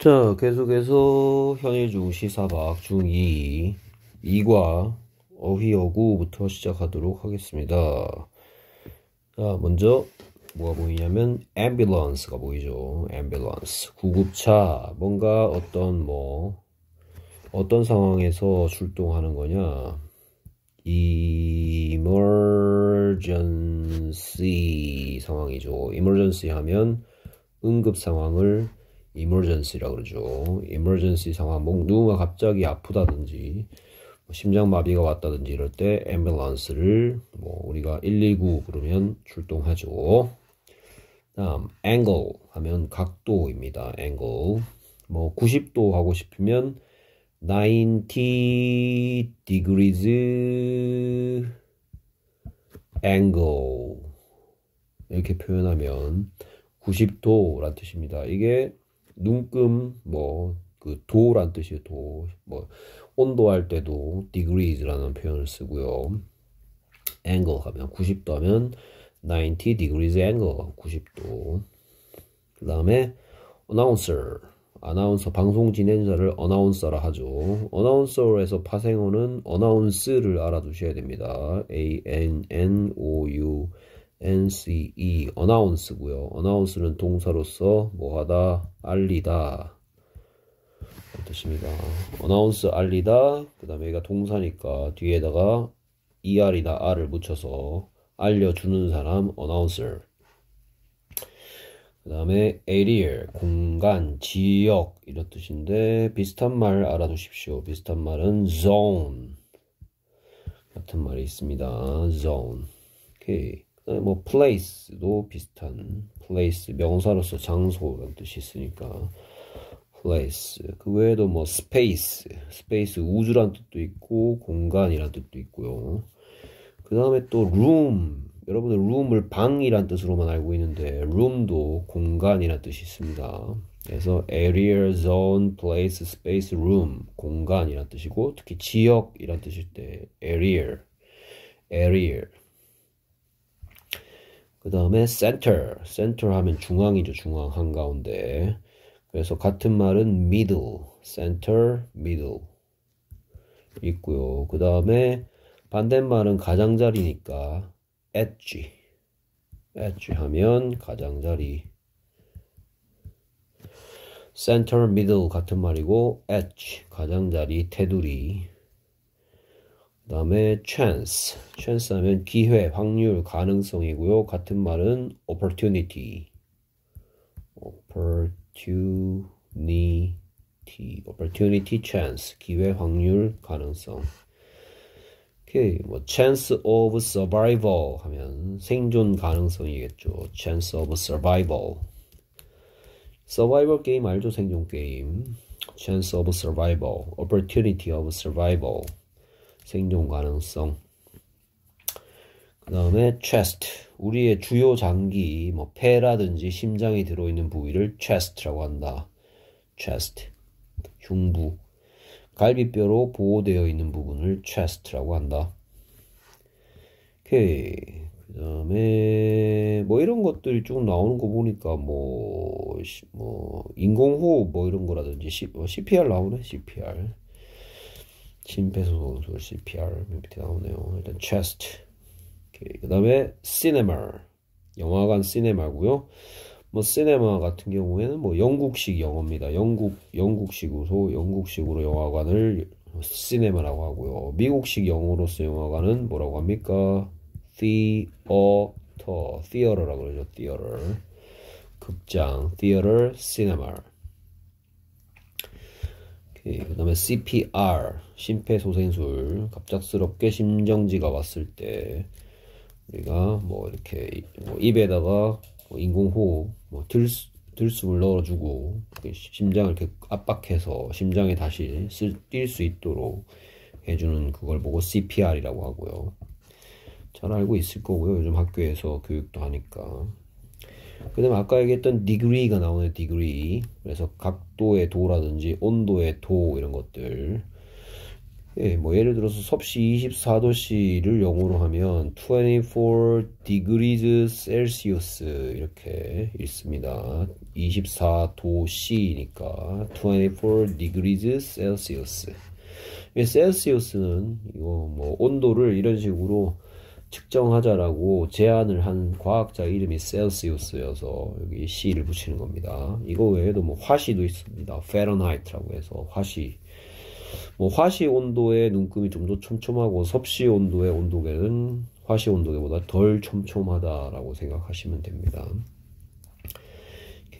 자, 계속해서 현일주 시사박 중2 2과 어휘어구부터 시작하도록 하겠습니다. 자, 먼저 뭐가 보이냐면 앰뷸런스가 보이죠. 앰뷸런스 구급차. 뭔가 어떤 뭐 어떤 상황에서 출동하는 거냐? emergency 상황이죠. emergency 하면 응급 상황을 emergency라고 그러죠. emergency 상황, 뭐 누군가 갑자기 아프다든지 뭐 심장 마비가 왔다든지 이럴 때 ambulance를 뭐 우리가 119 그러면 출동하죠. 다음 angle 하면 각도입니다. angle 뭐 90도 하고 싶으면 90 degrees angle 이렇게 표현하면 90도란 뜻입니다. 이게 눈금 뭐 그 도란 뜻이에요. 도. 뭐 온도 할 때도 degrees라는 표현을 쓰고요. angle 하면 90도 하면 90 degrees angle 90도. 그다음에 announcer 아나운서 방송 진행자를 아나운서라 하죠. 아나운서에서 파생어는 어나운스를 알아두셔야 됩니다. A N N O U NCE 어나운스고요. 어나운스는 동사로서 뭐하다 알리다 뜻입니다. 어나운스 알리다 그 다음에 얘가 동사니까 뒤에다가 ER이나 R을 붙여서 알려주는 사람 어나운서 그 다음에 에리얼 공간 지역 이런 뜻인데 비슷한 말 알아두십시오. 비슷한 말은 zone 같은 말이 있습니다. zone 오케이 네, 뭐 place도 비슷한 place 명사로서 장소라는 뜻이 있으니까 place 그 외에도 뭐 space space 우주란 뜻도 있고 공간이란 뜻도 있고요 그 다음에 또 room 여러분들 room을 방이란 뜻으로만 알고 있는데 room도 공간이란 뜻이 있습니다 그래서 area, zone, place, space, room 공간이란 뜻이고 특히 지역이란 뜻일 때 area area 그 다음에 center. center 하면 중앙이죠. 중앙 한가운데. 그래서 같은 말은 middle. center, middle. 있고요. 그 다음에 반대말은 가장자리니까 edge. edge 하면 가장자리. center, middle 같은 말이고 edge 가장자리, 테두리. 그 다음에 chance. chance 하면 기회, 확률, 가능성이고요. 같은 말은 opportunity. opportunity. opportunity, chance. 기회, 확률, 가능성. 오케이. 뭐 chance of survival 하면 생존 가능성이겠죠. chance of survival. survival 게임 알죠? 생존 게임. chance of survival. opportunity of survival. 생존 가능성. 그 다음에 chest. 우리의 주요 장기, 뭐 폐라든지 심장이 들어있는 부위를 chest라고 한다. chest. 흉부. 갈비뼈로 보호되어 있는 부분을 chest라고 한다. 오케이. 그 다음에 뭐 이런 것들이 쭉 나오는 거 보니까 뭐, 뭐 인공호흡 뭐 이런 거라든지 C, 뭐 CPR 나오네 CPR 심폐소생술 도 CPR 밑에 나오네요. 일단 chest. 그 다음에 cinema. 영화관 시네마고요. 뭐 시네마 같은 경우에는 뭐 영국식 영어입니다. 영국 영국식으로 영국식으로 영화관을 시네마라고 하고요. 미국식 영어로서 영화관은 뭐라고 합니까? theater, theater라고 그러죠. theater. 극장, theater, cinema. 예, 그 다음에 CPR, 심폐소생술. 갑작스럽게 심정지가 왔을 때, 우리가 뭐 이렇게 뭐 입에다가 뭐 인공호흡, 뭐 들수, 들숨을 넣어주고, 심장을 이렇게 압박해서 심장에 다시 뛸 수 있도록 해주는 그걸 보고 CPR이라고 하고요. 잘 알고 있을 거고요. 요즘 학교에서 교육도 하니까. 그 다음에 아까 얘기했던 degree가 나오네 degree 그래서 각도의 도라든지 온도의 도 이런 것들 예, 뭐 예를 들어서 섭씨 24도씨를 영어로 하면 24 degrees Celsius 이렇게 읽습니다. 24도씨니까 24 degrees Celsius. 예, Celsius는 이거 뭐 온도를 이런 식으로 측정하자라고 제안을 한 과학자 이름이 셀시우스여서 여기 C를 붙이는 겁니다. 이거 외에도 뭐 화시도 있습니다. 페런하이트라고 해서 화시. 뭐 화시 온도의 눈금이 좀 더 촘촘하고 섭씨 온도의 온도계는 화시 온도계보다 덜 촘촘하다라고 생각하시면 됩니다.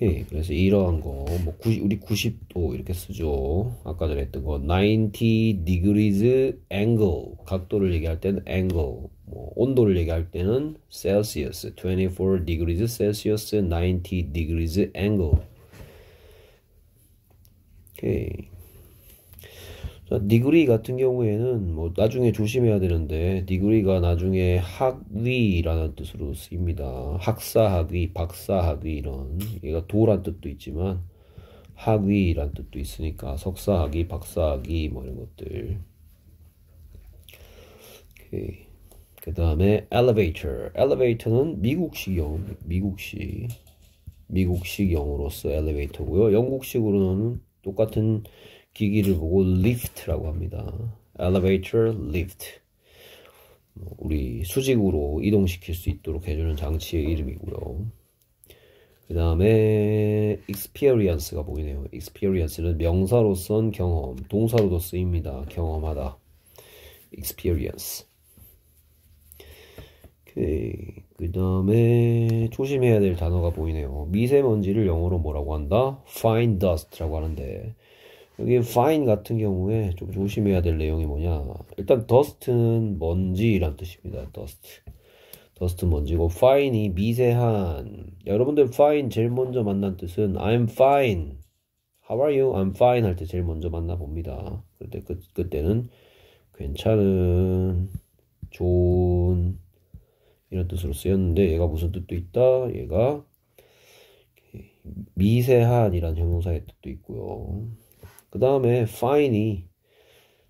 오케이. 그래서 이러한 거, 뭐, 90, 우리 90도 이렇게 쓰죠. 아까 전에 했던 거, 90 degrees angle. 각도를 얘기할 때는 angle. 뭐, 온도를 얘기할 때는 celsius. 24 degrees celsius, 90 degrees angle. 오케이. 니그리 같은 경우에는 뭐 나중에 조심해야 되는데 니그리가 나중에 학위라는 뜻으로 쓰입니다. 학사 학위, 박사 학위 이런 얘가 도란 뜻도 있지만 학위란 뜻도 있으니까 석사 학위, 박사 학위 뭐 이런 것들. 그 다음에 elevator. elevator는 미국식 영, 어 미국식 미국식 영어로서 엘리베이터고요. 영국식으로는 똑같은 기기를 보고 lift라고 합니다. elevator lift. 우리 수직으로 이동시킬 수 있도록 해주는 장치의 이름이고요. 그 다음에 experience가 보이네요. experience는 명사로쓴 경험, 동사로도 쓰입니다. 경험하다. experience. 그 다음에 조심해야 될 단어가 보이네요. 미세먼지를 영어로 뭐라고 한다? fine dust라고 하는데 여기 fine 같은 경우에 좀 조심해야 될 내용이 뭐냐 일단 dust는 먼지란 뜻입니다 dust dust 먼지고 fine이 미세한 여러분들 fine 제일 먼저 만난 뜻은 I'm fine How are you? I'm fine 할 때 제일 먼저 만나봅니다 그때 그, 그때는 괜찮은 좋은 이런 뜻으로 쓰였는데 얘가 무슨 뜻도 있다 얘가 미세한이란 형용사의 뜻도 있고요 그 다음에 fine이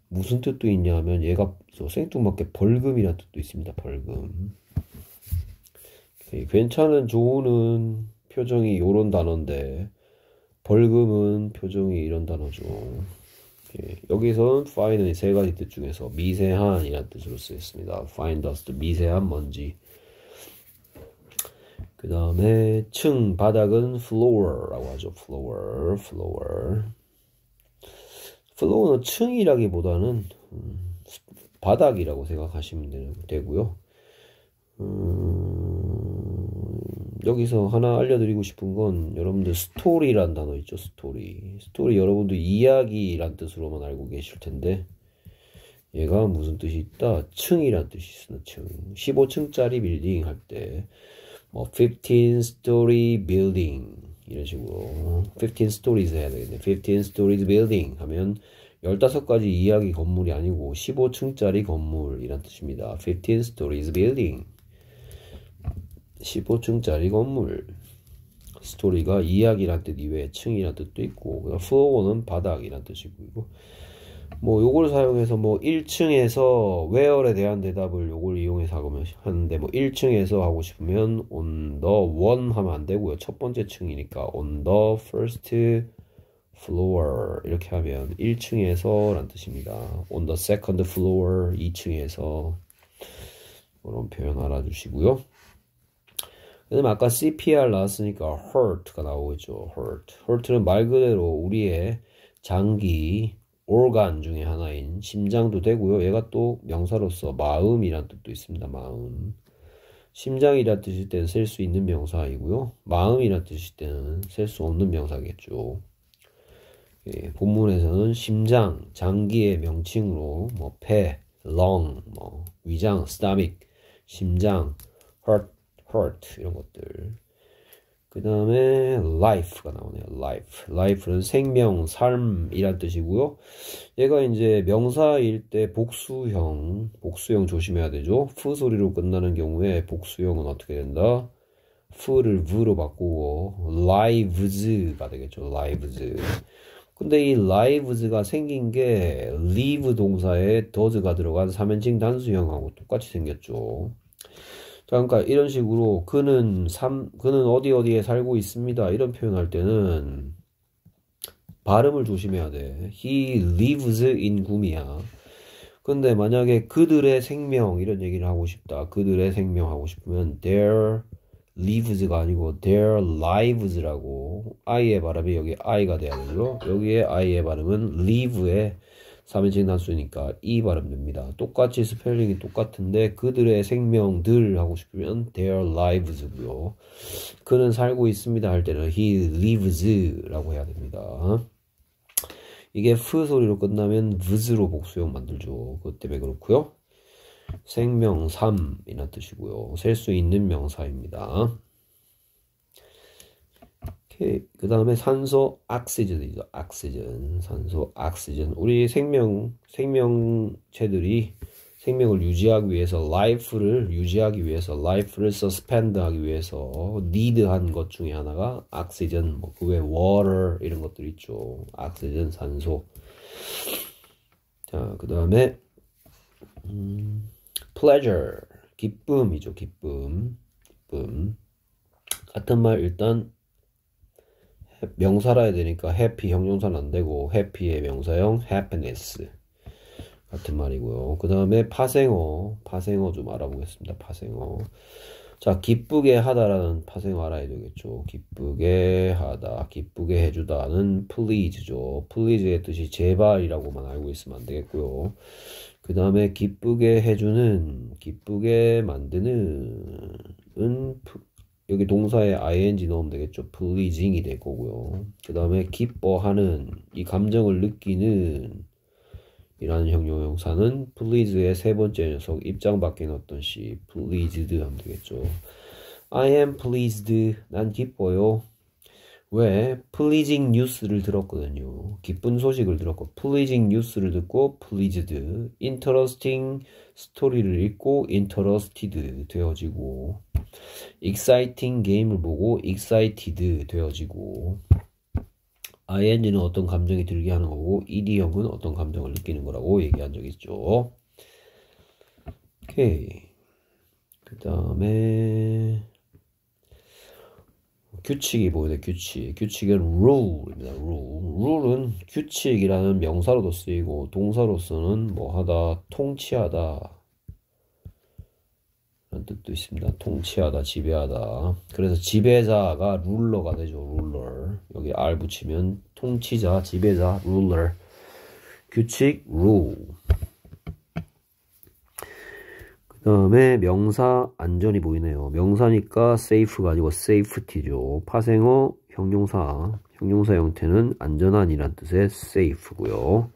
무슨 뜻도 있냐면 얘가 생뚱맞게 벌금이라는 뜻도 있습니다. 벌금. 괜찮은 좋은은 표정이 이런 단어인데 벌금은 표정이 이런 단어죠. 예, 여기서는 fine는 세 가지 뜻 중에서 미세한이라는 뜻으로 쓰였습니다. fine dust 미세한 먼지. 그 다음에 층 바닥은 floor라고 하죠. floor, floor. 플로우는 층이라기보다는 음, 바닥이라고 생각하시면 되고요. 음, 여기서 하나 알려드리고 싶은 건 여러분들 스토리란 단어 있죠 스토리 스토리 여러분들 이야기란 뜻으로만 알고 계실 텐데 얘가 무슨 뜻이 있다 층이란 뜻이 있습니층 15층짜리 빌딩 할때뭐15 story building 이런 식으로 15 stories 해야 되겠네 15 stories building 하면 15가지 이야기 건물이 아니고 15층짜리 건물이란 뜻입니다 15 stories building 15층짜리 건물 스토리가 이야기란 뜻 이외에 층이란 뜻도 있고 플로어는 바닥이란 뜻이고 뭐 요걸 사용해서 뭐 1층에서 웨어 e 에 대한 대답을 요걸 이용해서 하면 하는데 뭐 1층에서 하고 싶으면 on the one 하면 안 되고요. 첫 번째 층이니까 on the first floor 이렇게 하면 1층에서 란 뜻입니다. on the second floor 2층에서 그런 표현 알아주시고요. 그다음 아까 CPR 나왔으니까 hurt가 나오겠죠. hurt. hurt는 말 그대로 우리의 장기 o r g 중에 하나인 심장도 되고요. 얘가 또 명사로서 마음이란 뜻도 있습니다. 마음. 심장이라 뜻일 때는 셀 수 있는 명사이고요. 마음이라 뜻일 때는 셀 수 없는 명사겠죠. 예, 본문에서는 심장, 장기의 명칭으로 뭐 폐, lung, 뭐 위장, stomach, 심장, heart, heart 이런 것들 그 다음에 life가 나오네요. life. life는 생명, 삶이란 뜻이고요. 얘가 이제 명사일 때 복수형, 복수형 조심해야 되죠. 푸 소리로 끝나는 경우에 복수형은 어떻게 된다? 푸를 v로 바꾸고 lives가 되겠죠. lives. 근데 이 lives가 생긴 게 l e a v e 동사에 does가 들어간 3인칭 단수형하고 똑같이 생겼죠. 자, 그러니까 이런 식으로 그는 삼, 그는 어디 어디에 살고 있습니다. 이런 표현할 때는 발음을 조심해야 돼. He lives in 구미야. 근데 만약에 그들의 생명 이런 얘기를 하고 싶다. 그들의 생명 하고 싶으면 their lives가 아니고 their lives라고 i의 발음이 여기 i가 돼야 되죠. 여기에 i의 발음은 live의 3인칭 단수니까 이 발음됩니다. 똑같이 스펠링이 똑같은데 그들의 생명들 하고 싶으면 their lives고요. 그는 살고 있습니다 할 때는 he lives라고 해야 됩니다. 이게 f 소리로 끝나면 vs로 복수형 만들죠. 그것 때문에 그렇고요. 생명3이란 뜻이고요. 셀 수 있는 명사입니다. 예, 그 다음에 산소 악시젠이죠. 악시젠. 산소 악시젠. 우리 생명, 생명체들이 생명을 유지하기 위해서 라이프를 유지하기 위해서 라이프를 s 스펜드 하기 위해서 니드 한것 중에 하나가 악 x y g 뭐 그외 w a t 이런 것들 있죠 악 x y g 산소 자 그 다음에 음, p l e 기쁨이죠 기쁨 기쁨 같은 말 일단 명사라 해야 되니까 happy 형용사는 안 되고 happy의 명사형 happiness 같은 말이고요. 그 다음에 파생어, 파생어 좀 알아보겠습니다. 파생어. 자, 기쁘게 하다라는 파생어 알아야 되겠죠. 기쁘게 하다, 기쁘게 해주다는 please죠. please의 뜻이 제발이라고만 알고 있으면 안 되겠고요. 그 다음에 기쁘게 해주는, 기쁘게 만드는, 은, 여기 동사에 ing 넣으면 되겠죠. pleasing이 될 거고요. 그 다음에 기뻐하는, 이 감정을 느끼는 이라는 형용사는 please의 세 번째 녀석, 입장 밖에 넣었던 시, pleased 하면 되겠죠. I am pleased. 난 기뻐요. 왜 pleasing news를 들었거든요. 기쁜 소식을 들었고 pleasing news를 듣고 pleased, interesting 스토리를 읽고 interested 되어지고 exciting 게임을 보고 excited 되어지고 ing는 어떤 감정이 들게 하는 거고 i 디엄은 어떤 감정을 느끼는 거라고 얘기한 적 있죠. 오케이. 그 다음에 규칙이 뭐예요? 규칙. 규칙은 rule입니다. rule. rule은 규칙이라는 명사로도 쓰이고 동사로서는 뭐하다, 통치하다 이런 뜻도 있습니다. 통치하다, 지배하다. 그래서 지배자가 r u l e 러가 되죠. r u l e 러 여기 R 붙이면 통치자, 지배자, r u l e 러 규칙, rule. 그 다음에 명사 안전이 보이네요. 명사니까 safe가 아니고 safety죠. 파생어 형용사. 형용사 형태는 안전한이란 뜻의 safe고요.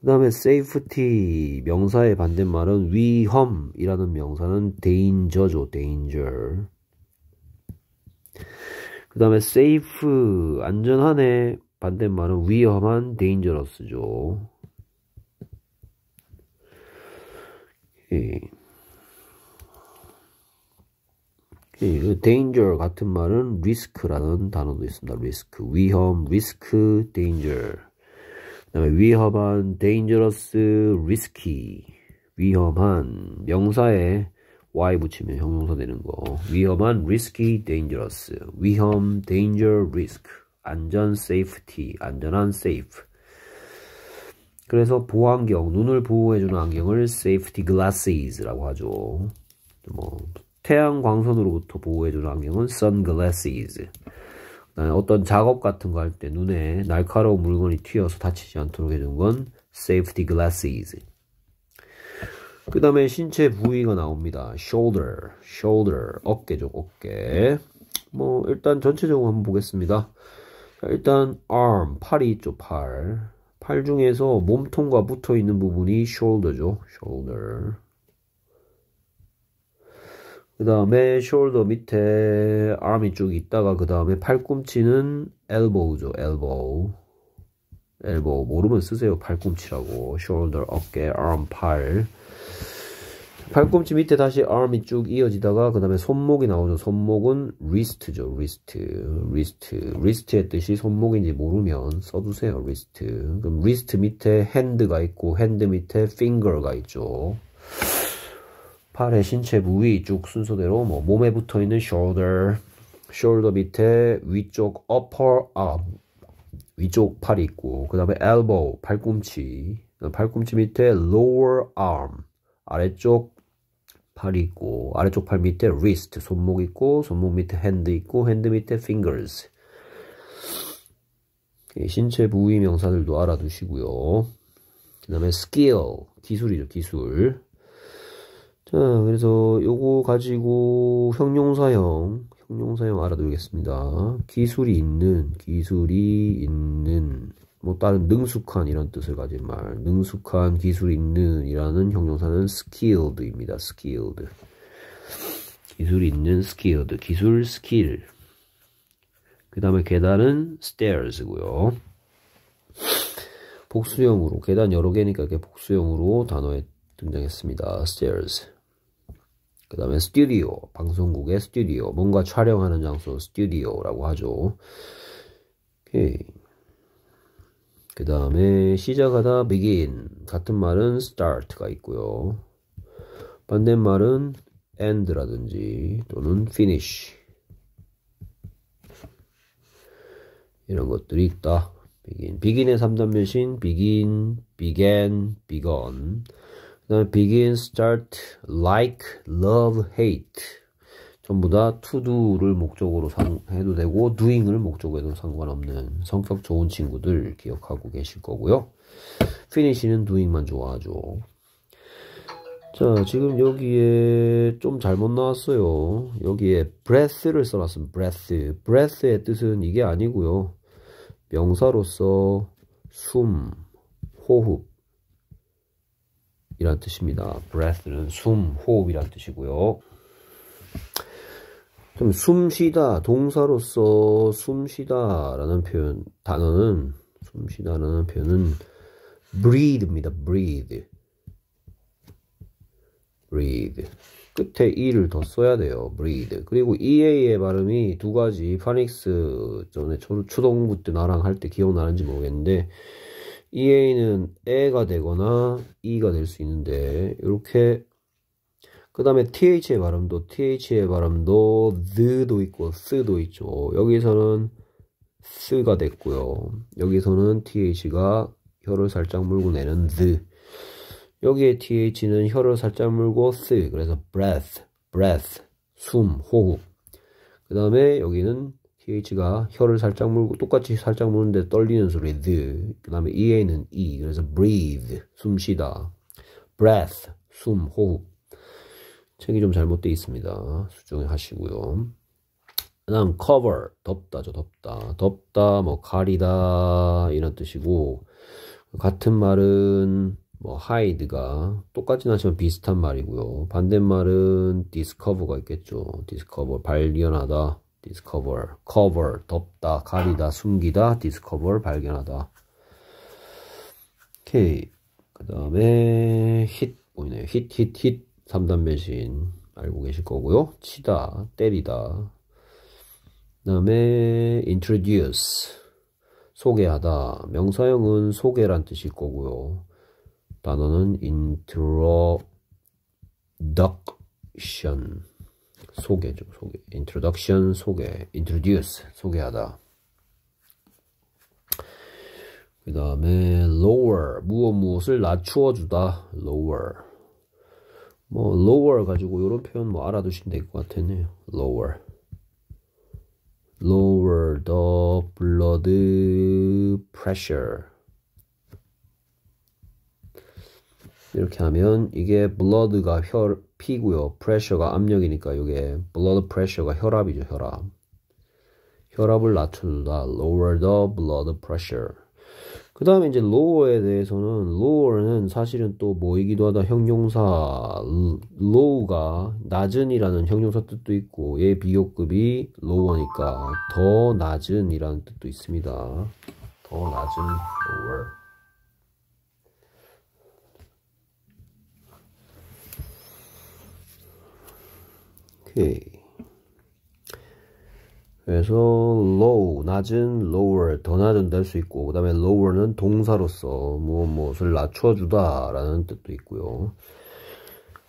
그 다음에 safety 명사의 반대말은 위험이라는 명사는 danger죠. danger. 그 다음에 safe 안전한의 반대말은 위험한 dangerous죠. 예. 예, danger 같은 말은 risk라는 단어도 있습니다. risk, 위험, risk, danger. 그다음에 위험한, dangerous, risky. 위험한 명사에 y 붙이면 형용사 되는 거. 위험한, risky, dangerous. 위험, danger, risk. 안전, safety. 안전한, safe. 그래서 보안경, 눈을 보호해주는 안경을 safety glasses라고 하죠. 뭐 태양 광선으로부터 보호해주는 안경은 sunglasses. 네, 어떤 작업 같은 거 할 때 눈에 날카로운 물건이 튀어서 다치지 않도록 해준 건 safety glasses. 그 다음에 신체 부위가 나옵니다. shoulder, shoulder, 어깨죠, 어깨. 뭐, 일단 전체적으로 한번 보겠습니다. 일단 arm, 팔이 있죠, 팔. 팔 중에서 몸통과 붙어 있는 부분이 shoulder죠, shoulder. 그 다음에 숄더 밑에 arm이 쭉 있다가 그 다음에 팔꿈치는 elbow죠. elbow. elbow 모르면 쓰세요. 팔꿈치라고. 숄더 어깨, arm 팔. 팔꿈치 밑에 다시 arm이 쭉 이어지다가 그 다음에 손목이 나오죠. 손목은 wrist죠. wrist. wrist. wrist의 뜻이 손목인지 모르면 써두세요. wrist. 그럼 wrist 밑에 hand가 있고 hand 밑에 finger가 있죠. 팔의 신체 부위 쭉 순서대로 뭐 몸에 붙어 있는 shoulder, shoulder 밑에 위쪽 upper arm 위쪽 팔이 있고 그 다음에 elbow 팔꿈치 팔꿈치 밑에 lower arm 아래쪽 팔이 있고 아래쪽 팔 밑에 wrist 손목 있고 손목 밑에 hand 있고 hand 밑에 fingers 신체 부위 명사들도 알아두시고요. 그 다음에 skill 기술이죠 기술 자, 그래서 요거 가지고 형용사형, 형용사형 알아두겠습니다. 기술이 있는, 기술이 있는, 뭐 다른 능숙한 이런 뜻을 가진 말, 능숙한 기술이 있는 이라는 형용사는 skilled입니다. skilled. 기술이 있는 skilled, 기술 skill. 그 다음에 계단은 stairs고요. 복수형으로, 계단 여러 개니까 이렇게 복수형으로 단어에 등장했습니다. stairs. 그 다음에 스튜디오, 방송국의 스튜디오, 뭔가 촬영하는 장소 스튜디오라고 하죠. 오케이. 그 다음에 시작하다 begin 같은 말은 start가 있고요. 반대말은 end라든지 또는 finish 이런 것들이 있다. begin. begin의 3단 변신 begin, began, begun 그다음에 begin, start, like, love, hate 전부 다 to do를 목적으로 상, 해도 되고 doing을 목적으로 해도 상관없는 성격 좋은 친구들 기억하고 계실 거고요. finish는 doing만 좋아하죠. 자 지금 여기에 좀 잘못 나왔어요 여기에 breath를 써놨으면 breath breath의 뜻은 이게 아니고요 명사로서 숨, 호흡 이란 뜻입니다. breath는 숨, 호흡이란 뜻이고요. 좀숨 쉬다 동사로서 숨 쉬다라는 표현 단어는 숨 쉬다라는 표현은 breathe입니다. breathe. breathe. 끝에 e를 더 써야 돼요. breathe. 그리고 ea의 발음이 두 가지 파닉스 전에 초등부 때 나랑 할 때 기억나는지 모르겠는데 EA는 A가 되거나 E가 될 수 있는데 이렇게 그 다음에 TH의 발음도 TH의 발음도 드도 있고 스도 있죠. 여기서는 스가 됐고요. 여기서는 TH가 혀를 살짝 물고 내는 드 여기에 TH는 혀를 살짝 물고 쓰 그래서 breath, breath, 숨, 호흡 그 다음에 여기는 TH가 혀를 살짝 물고 똑같이 살짝 물는데 떨리는 소리 the 그 다음에 EA는 E 그래서 breathe 숨 쉬다 breath 숨 호흡 책이 좀 잘못되어 있습니다 수정하시고요 그 다음 cover 덮다죠 덥다덥다뭐 가리다 이런 뜻이고 같은 말은 뭐 hide가 똑같진 않지만 비슷한 말이고요 반대말은 discover가 있겠죠 discover 발견하다 discover, cover, 덮다, 가리다, 숨기다, discover, 발견하다. 오케이. 그 다음에 hit 보이네요. hit, hit, hit. 3단 매신 알고 계실 거고요. 치다, 때리다. 그 다음에 introduce, 소개하다. 명사형은 소개란 뜻일 거고요. 단어는 introduction. 소개죠. 소개. introduction 소개. introduce 소개하다. 그 다음에 lower 무엇 무엇을 낮추어 주다. lower 뭐 lower 가지고 이런 표현 뭐 알아두시면 될 것 같네요. lower lower the blood pressure 이렇게 하면 이게 blood가 혈 P고요. pressure가 압력이니까 이게 blood pressure가 혈압이죠, 혈압. 혈압을 낮춰준다. lower the blood pressure. 그 다음에 이제 lower에 대해서는 lower는 사실은 또 뭐이기도 하다 형용사 low가 낮은이라는 형용사 뜻도 있고 얘 비교급이 lower니까 더 낮은이라는 뜻도 있습니다. 더 낮은 lower. 예. 그래서 low 낮은 lower 더 낮은 될 수 있고 그 다음에 lower는 동사로서 뭐 무엇을 뭐, 낮춰 주다 라는 뜻도 있고요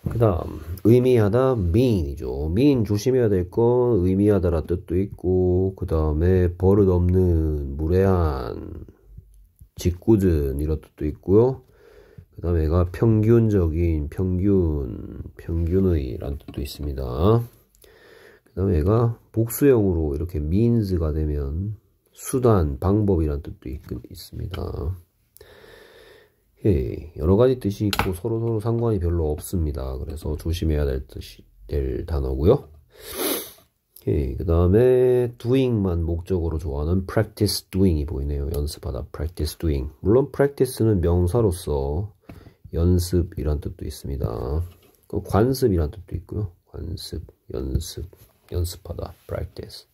그 다음 의미하다 mean이죠 mean 조심해야 될 건 의미하다 라 뜻도 있고 그 다음에 버릇없는 무례한 짓궂은 이런 뜻도 있고요 그 다음에 가 평균적인 평균 평균의 라는 뜻도 있습니다 그 다음에 얘가 복수형으로 이렇게 means가 되면 수단, 방법이란 뜻도 있, 습니다 예, 여러 가지 뜻이 있고 서로서로 서로 상관이 별로 없습니다. 그래서 조심해야 될 뜻이 될 단어고요. 예, 그 다음에 doing만 목적으로 좋아하는 practice doing이 보이네요. 연습하다 practice doing. 물론 practice는 명사로서 연습이란 뜻도 있습니다. 그 관습이란 뜻도 있고요. 관습, 연습. 연습하다, practice.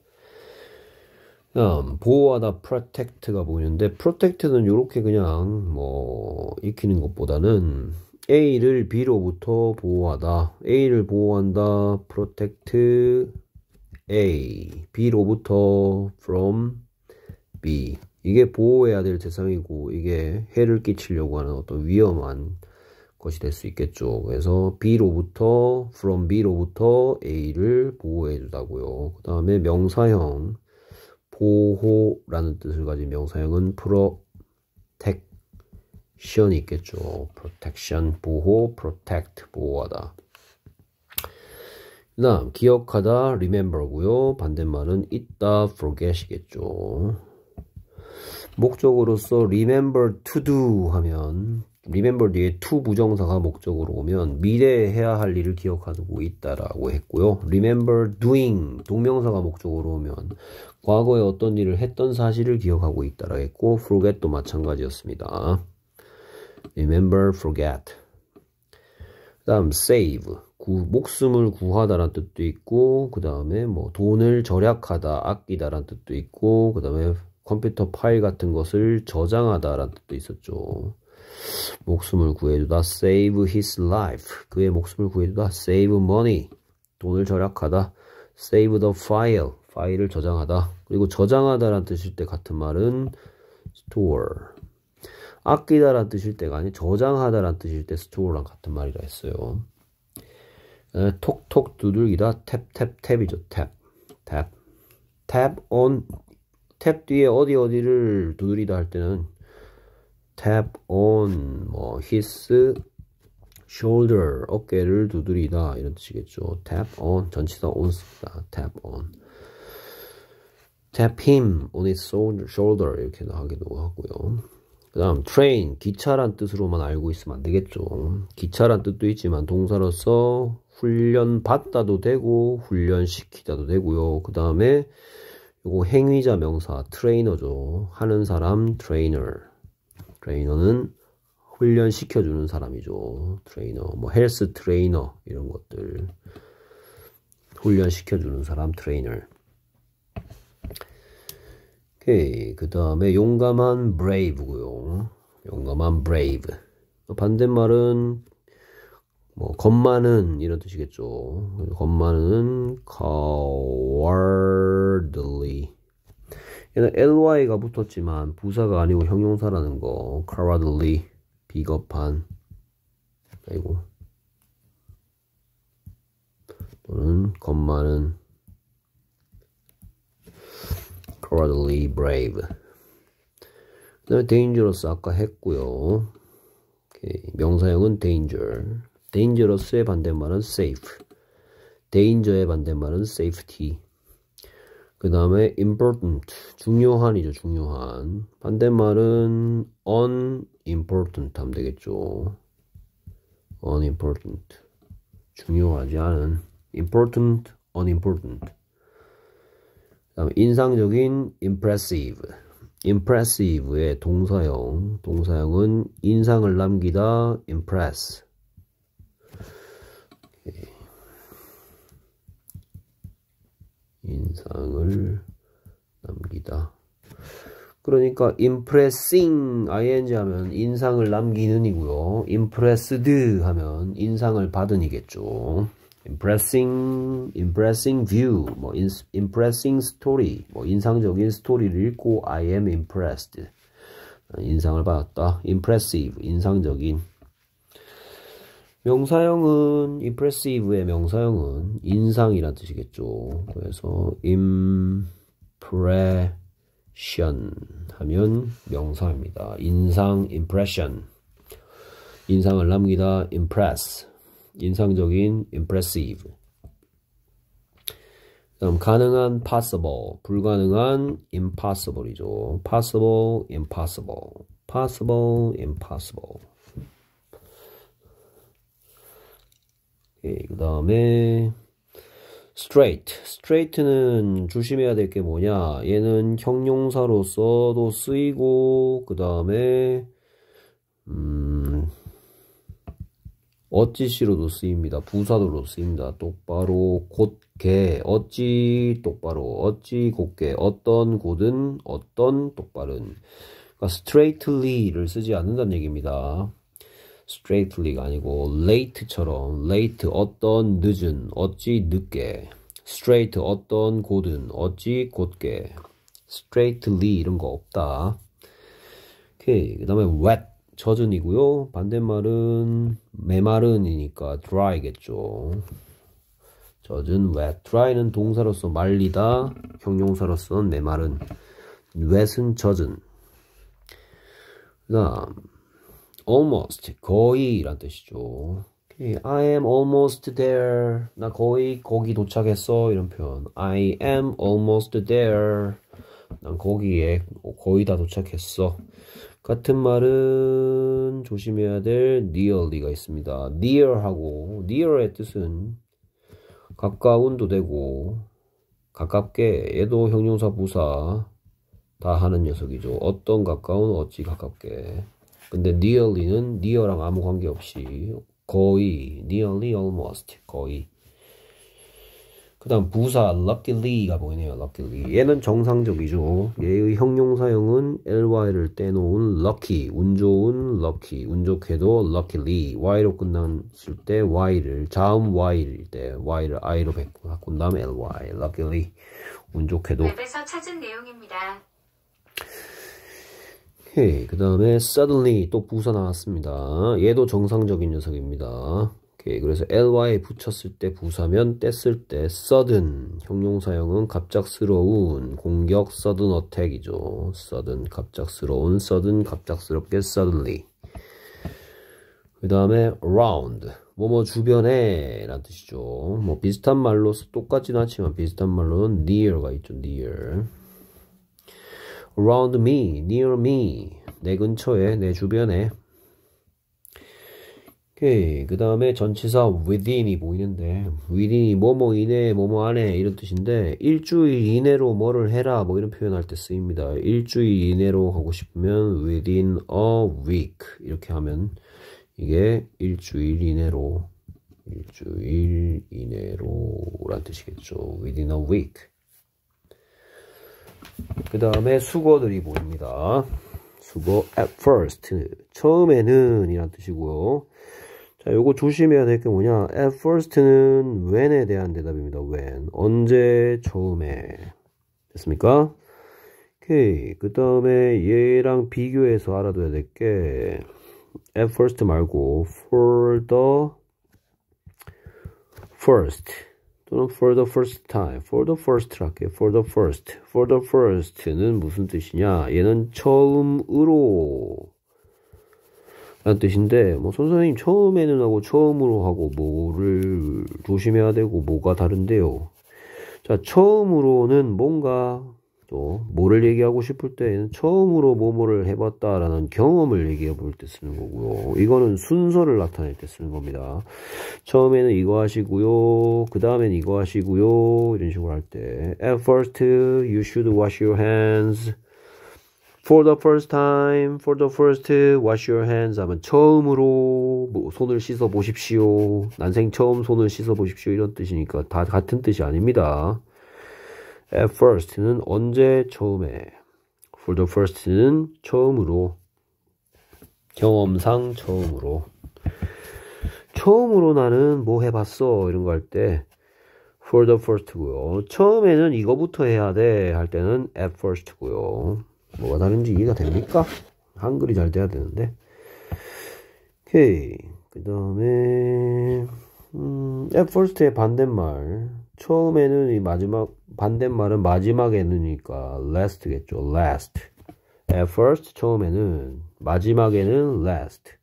다음, 보호하다, protect가 보이는데, protect는 이렇게 그냥 뭐 익히는 것보다는 A를 B로부터 보호하다, A를 보호한다, protect A, B로부터 from B. 이게 보호해야 될 대상이고, 이게 해를 끼치려고 하는 어떤 위험한 것이 될 수 있겠죠. 그래서 B로부터 from B로부터 A를 보호해 주다고요. 그 다음에 명사형 보호라는 뜻을 가진 명사형은 protection이 있겠죠. protection 보호, protect 보호하다. 그 다음 기억하다 remember고요. 반대말은 있다 forget이겠죠. 목적으로서 remember to do 하면 리멤버 뒤에 to 부정사가 목적으로 오면 미래에 해야 할 일을 기억하고 있다라고 했고요. remember doing 동명사가 목적으로 오면 과거에 어떤 일을 했던 사실을 기억하고 있다라고 했고 forget도 마찬가지였습니다. remember forget 그 다음 save 구, 목숨을 구하다라는 뜻도 있고 그 다음에 뭐 돈을 절약하다 아끼다라는 뜻도 있고 그 다음에 컴퓨터 파일 같은 것을 저장하다라는 뜻도 있었죠. 목숨을 구해주다 save his life 그의 목숨을 구해주다 save money 돈을 절약하다 save the file 파일을 저장하다 그리고 저장하다라는 뜻일 때 같은 말은 store 아끼다라는 뜻일 때가 아닌 저장하다라는 뜻일 때 store랑 같은 말이라 했어요 톡톡 두들기다 탭탭탭이죠 탭 탭탭 on 탭 뒤에 어디 어디를 두드리다 할 때는 tap on 뭐 his shoulder 어깨를 두드리다 이런 뜻이겠죠. tap on 전치사 on 씁니다. tap on tap him on his shoulder 이렇게도 하기도 하고요. 그 다음 train 기차란 뜻으로만 알고 있으면 안 되겠죠. 기차란 뜻도 있지만 동사로서 훈련 받다도 되고 훈련 시키다도 되고요. 그 다음에 이거 행위자 명사 트레이너죠. 하는 사람 트레이너 트레이너는 훈련시켜주는 사람이죠. 트레이너, 뭐 헬스 트레이너 이런 것들 훈련시켜주는 사람 트레이너 오케이 그 다음에 용감한 브레이브고요 용감한 브레이브. 반대말은 뭐 겁많은 이런 뜻이겠죠. 겁많은 cowardly 얘는 ly가 붙었지만 부사가 아니고 형용사라는 거 cowardly 비겁한 아이고 또는 겁많은 cowardly brave 그 다음에 dangerous 아까 했고요 오케이. 명사형은 danger dangerous의 반대말은 safe danger의 반대말은 safety 그 다음에 important, 중요한이죠, 중요한. 반대말은 unimportant 하면 되겠죠. unimportant, 중요하지 않은. important, unimportant. 그 다음에 인상적인 impressive. impressive의 동사형. 동사형은 인상을 남기다, impress. 인상을 남기다. 그러니까 impressing ing 하면 인상을 남기는 이고요. impressed 하면 인상을 받은 이겠죠. impressing, impressing view, 뭐 in, m p r e s s i n g story, 뭐 인상적인 스토리를 읽고 I am impressed. 인상을 받았다. impressive, 인상적인 명사형은 impressive의 명사형은 인상이란 뜻이겠죠. 그래서 impression 하면 명사입니다. 인상 impression 인상을 남기다 impress 인상적인 impressive 그럼 가능한 possible 불가능한 impossible이죠. possible impossible possible impossible 예, 그 다음에 straight. straight는 조심해야 될 게 뭐냐. 얘는 형용사로서도 쓰이고, 그 다음에, 음, 어찌시로도 쓰입니다. 부사도로 쓰입니다. 똑바로, 곧게, 어찌, 똑바로, 어찌, 곧게, 어떤, 곧은, 어떤, 똑바른. 그러니까 straightly를 쓰지 않는다는 얘기입니다. straightly가 아니고 late처럼 late 어떤 늦은 어찌 늦게 straight 어떤 곧은 어찌 곧게 straightly 이런 거 없다 오케이 그 다음에 wet 젖은이고요 반대말은 메마른이니까 dry겠죠 젖은 wet dry는 동사로서 말리다 형용사로서는 메마른 wet은 젖은 그 다음 almost 거의란 뜻이죠. Okay. I am almost there. 나 거의 거기 도착했어. 이런 표현. I am almost there. 난 거기에 거의 다 도착했어. 같은 말은 조심해야 될 nearly가 있습니다. near하고 near의 뜻은 가까운도 되고 가깝게 얘도 형용사 부사 다 하는 녀석이죠. 어떤 가까운 어찌 가깝게 근데 nearly는 near랑 아무 관계없이 거의 nearly almost 거의 그 다음 부사 luckily가 보이네요 luckily 얘는 정상적이죠 얘의 형용사형은 ly를 떼놓은 lucky 운 좋은 lucky 운 좋게도 luckily y로 끝났을 때 y를 자음 y일 때 y를 i로 바꾼 다음에 ly luckily 운 좋게도 웹에서 찾은 내용입니다 오케이. 그 다음에 suddenly 또 부사 나왔습니다. 얘도 정상적인 녀석입니다. 오케이. 그래서 ly 붙였을 때 부사면 뗐을 때 sudden 형용사형은 갑작스러운 공격 sudden attack이죠. sudden 갑작스러운 sudden 갑작스럽게 suddenly 그 다음에 round 뭐뭐 뭐 주변에 라는 뜻이죠 뭐 비슷한 말로 똑같진 않지만 비슷한 말로는 near가 있죠 near around me, near me. 내 근처에, 내 주변에. 오케이. 그 다음에 전치사 within이 보이는데, within이 뭐뭐 뭐 이내, 뭐뭐 뭐 안에 이런 뜻인데, 일주일 이내로 뭐를 해라, 뭐 이런 표현할 때 쓰입니다. 일주일 이내로 하고 싶으면 within a week. 이렇게 하면 이게 일주일 이내로, 일주일 이내로란 뜻이겠죠. within a week. 그 다음에 수거들이 보입니다. 수거 at first. 처음에는 이란 뜻이고요. 자, 요거 조심해야 될 게 뭐냐. at first는 when에 대한 대답입니다. when. 언제, 처음에. 됐습니까? 오케이. 그 다음에 얘랑 비교해서 알아둬야 될 게 at first 말고 for the first. 또는 for the first time, for the first 할게요. for the first, for the first는 무슨 뜻이냐? 얘는 처음으로 라는 뜻인데 뭐 선생님 처음에는 하고 처음으로 하고 뭐를 조심해야 되고 뭐가 다른데요? 자 처음으로는 뭔가 또 뭐를 얘기하고 싶을 때는 처음으로 뭐뭐를 해봤다라는 경험을 얘기해 볼 때 쓰는 거고요. 이거는 순서를 나타낼 때 쓰는 겁니다. 처음에는 이거 하시고요. 그 다음엔 이거 하시고요. 이런 식으로 할 때 At first you should wash your hands For the first time, for the first, wash your hands 하면 처음으로 뭐 손을 씻어 보십시오. 난생 처음 손을 씻어 보십시오. 이런 뜻이니까 다 같은 뜻이 아닙니다. at first는 언제 처음에 for the first는 처음으로 경험상 처음으로 처음으로 나는 뭐 해봤어 이런 거 할 때 for the first고요 처음에는 이거부터 해야 돼 할 때는 at first고요 뭐가 다른지 이해가 됩니까? 한글이 잘 돼야 되는데 오케이 그 다음에 음, at first의 반대말 처음에는 이 마지막 반대말은 마지막에는니까 last겠죠. last. at first 처음에는 마지막에는 last.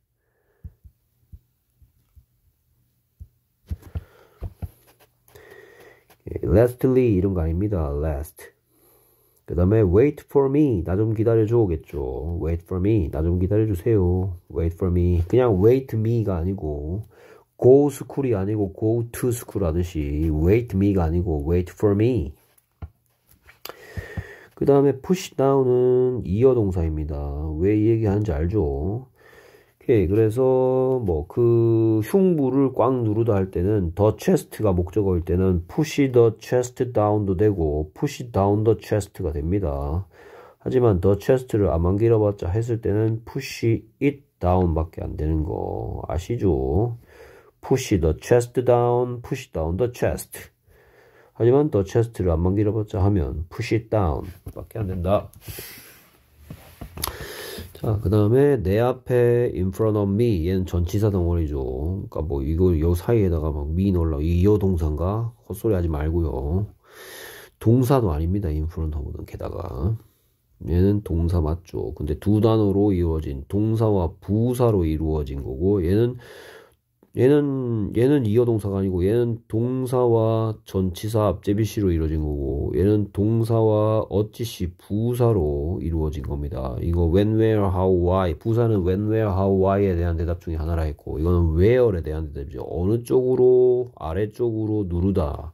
예, lastly 이런 거 아닙니다. last. 그 다음에 wait for me 나 좀 기다려줘 오겠죠. wait for me 나 좀 기다려주세요. wait for me 그냥 wait me가 아니고 go school이 아니고 go to school 하듯이 wait me가 아니고 wait for me 그 다음에 push down은 이어 동사입니다 왜이 얘기하는지 알죠 오케이 그래서 뭐 그 흉부를 꽉 누르다 할 때는 the chest가 목적어일 때는 push the chest down도 되고 push down the chest가 됩니다 하지만 the chest를 안만 길어봤자 했을 때는 push it down 밖에 안 되는 거 아시죠 push the chest down, push down the chest. 하지만 the chest를 안만 길어봤자 하면 push it down 밖에 안 된다. 자, 그 다음에 내 앞에 in front of me 얘는 전치사 덩어리죠. 그러니까 뭐 이거 요 사이에다가 막 me 넣으 이어 동사인가 헛소리 하지 말고요. 동사도 아닙니다. in front of는 게다가 얘는 동사 맞죠. 근데 두 단어로 이루어진 동사와 부사로 이루어진 거고 얘는 얘는 얘는 이어 동사가 아니고 얘는 동사와 전치사 앞제비시로 이루어진 거고 얘는 동사와 어찌시 부사로 이루어진 겁니다. 이거 when, where, how, why 부사는 when, where, how, why에 대한 대답 중에 하나라 했고 이거는 where에 대한 대답이죠. 어느 쪽으로 아래쪽으로 누르다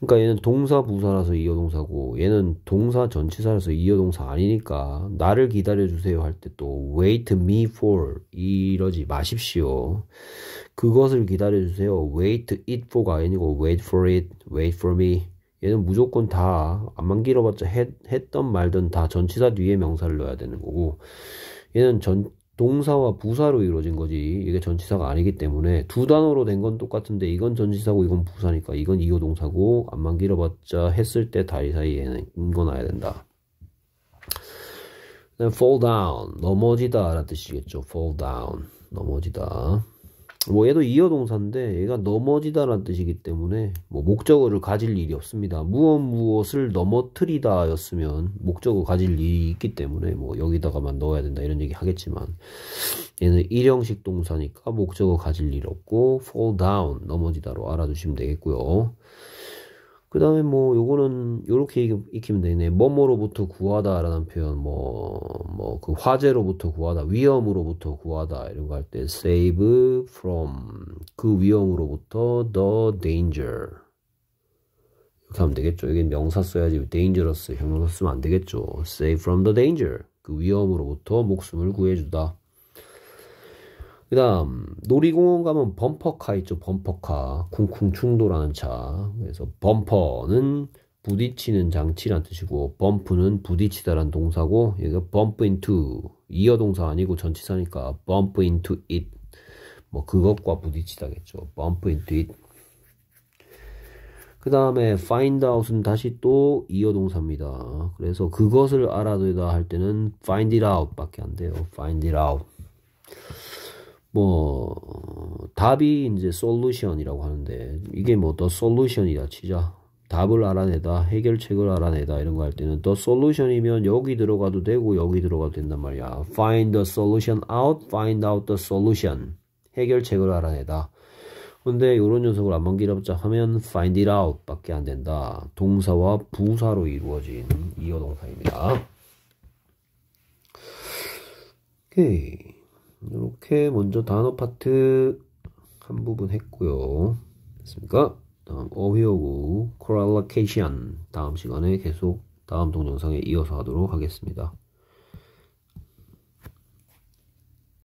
그러니까 얘는 동사 부사라서 이어동사고 얘는 동사 전치사라서 이어동사 아니니까 나를 기다려 주세요 할 때 또 wait me for 이러지 마십시오. 그것을 기다려 주세요. wait it for가 아니고 wait for it, wait for me. 얘는 무조건 다 안만 길어봤자 했, 했던 말든 다 전치사 뒤에 명사를 넣어야 되는 거고 얘는 전 동사와 부사로 이루어진 거지 이게 전치사가 아니기 때문에 두 단어로 된 건 똑같은데 이건 전치사고 이건 부사니까 이건 이호 동사고 안만 길어봤자 했을 때 다리 사이에는 인거나야 된다. fall down 넘어지다 라는 뜻이겠죠. fall down 넘어지다. 뭐 얘도 이어 동사인데 얘가 넘어지다라는 뜻이기 때문에 뭐 목적어를 가질 일이 없습니다. 무엇 무엇을 넘어뜨리다 였으면 목적어 가질 일이 있기 때문에 뭐 여기다가만 넣어야 된다 이런 얘기 하겠지만 얘는 일형식 동사니까 목적어 가질 일 없고 fall down 넘어지다로 알아두시면 되겠고요. 그 다음에 뭐 요거는 요렇게 익히면 되네 겠 뭐뭐로부터 구하다 라는 표현 뭐 뭐 그 화재로부터 구하다 위험으로부터 구하다 이런 거할 때 save from 그 위험으로부터 the danger 이렇게 하면 되겠죠 이게 명사 써야지 dangerous 형용사 쓰면 안 되겠죠 save from the danger 그 위험으로부터 목숨을 구해주다 그 다음 놀이공원 가면 범퍼카 있죠 범퍼카 쿵쿵충돌하는차 그래서 범퍼는 부딪히는 장치란 뜻이고 범프는 부딪히다란 동사고 여기가 bump into 이어 동사 아니고 전치사니까 bump into it 뭐 그것과 부딪히다겠죠 bump into it 그 다음에 find out은 다시 또 이어 동사입니다 그래서 그것을 알아두다 할 때는 find it out 밖에 안 돼요 find it out 뭐 답이 이제 솔루션이라고 하는데 이게 뭐 더 솔루션이다 치자 답을 알아내다 해결책을 알아내다 이런 거 할 때는 더 솔루션이면 여기 들어가도 되고 여기 들어가도 된단 말이야 find the solution out find out the solution 해결책을 알아내다 근데 이런 녀석을 안 넘기려보자 하면 find it out 밖에 안 된다 동사와 부사로 이루어진 이어동사입니다 오케이 이렇게 먼저 단어 파트 한 부분 했고요. 됐습니까? 다음 어휘어구 콜라케이션 다음 시간에 계속 다음 동영상에 이어서 하도록 하겠습니다.